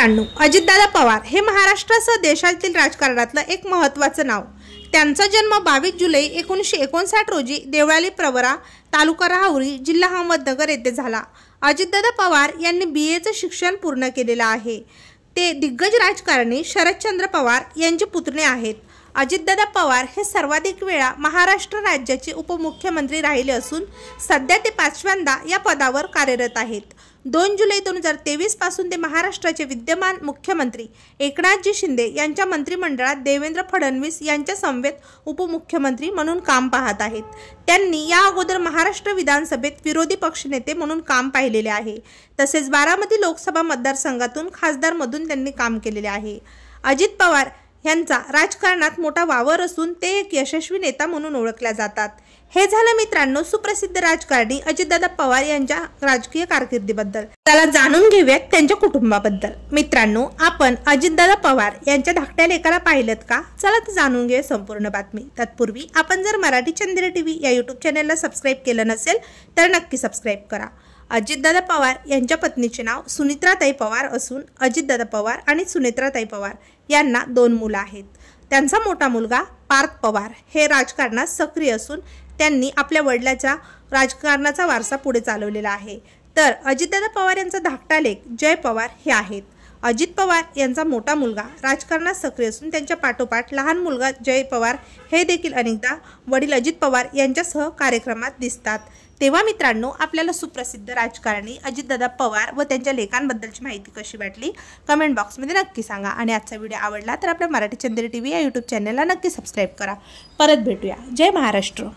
मित्रांनो अजितदादा पवार हे महाराष्ट्रासह देशातील राजकारणातलं एक महत्त्वाचं नाव त्यांचा जन्म बावीस जुलै एकोणीसशे एकोणसाठ रोजी देवळाली प्रवरा तालुका राहुरी जिल्हा अहमदनगर येथे झाला अजितदादा पवार यांनी बी एचं शिक्षण पूर्ण केलेलं आहे ते दिग्गज राजकारणी शरदचंद्र पवार यांचे पुतणे आहेत अजितदादा पवार हे सर्वाधिक वेळा महाराष्ट्र राज्याचे उपमुख्यमंत्री राहिले असून सध्या ते पाचव्यांदा या पदावर कार्यरत आहेत दोन जुलै दोन हजार तेवीसपासून ते महाराष्ट्राचे विद्यमान मुख्यमंत्री एकनाथजी शिंदे यांच्या मंत्रिमंडळात देवेंद्र फडणवीस यांच्या समवेत उपमुख्यमंत्री म्हणून काम पाहत आहेत त्यांनी या अगोदर महाराष्ट्र विधानसभेत विरोधी पक्षनेते म्हणून काम पाहिलेले आहे तसेच बारामती लोकसभा मतदारसंघातून खासदारमधून त्यांनी काम केलेले आहे अजित पवार यांचा राजकारणात मोठा वावर असून ते एक यशस्वी नेता म्हणून ओळखल्या जातात हे झालं मित्रांनो सुप्रसिद्ध राजकारणी अजितदादा पवार यांच्या राजकीय कारकिर्दीबद्दल त्याला जाणून घेऊयात त्यांच्या कुटुंबाबद्दल मित्रांनो आपण अजितदादा पवार यांच्या धाकट्या लेखाला पाहिलं का चला तर जाणून घेऊ संपूर्ण बातमी तत्पूर्वी आपण जर मराठी चंद्र टीव्ही या यूट्यूब चॅनलला सबस्क्राईब केलं नसेल तर नक्की सबस्क्राईब करा अजितदादा पवार यांच्या पत्नीचे नाव सुनित्राताई पवार असून अजितदादा पवार आणि सुनेत्राताई पवार यांना दोन मुलं आहेत त्यांचा मोठा मुलगा पार्थ पवार हे राजकारणात सक्रिय असून त्यांनी आपल्या वडिलाच्या राजकारणाचा वारसा पुढे चालवलेला आहे तर अजितदादा पवार यांचा धाकटा लेख जय पवार हे आहेत अजित पवार यांचा मोठा मुलगा राजकारणात सक्रिय असून त्यांच्या पाठोपाठ लहान मुलगा जय पवार हे देखील अनेकदा वडील अजित पवार यांच्यासह कार्यक्रमात दिसतात तेव्हा मित्रांनो आपल्याला सुप्रसिद्ध राजकारणी अजितदादा पवार व त्यांच्या लेखांबद्दलची माहिती कशी वाटली कमेंट बॉक्समध्ये नक्की सांगा आणि आजचा व्हिडिओ आवडला तर आपल्या मराठी चंद्र टी व्ही या यूट्यूब चॅनलला नक्की सबस्क्राईब करा परत भेटूया जय महाराष्ट्र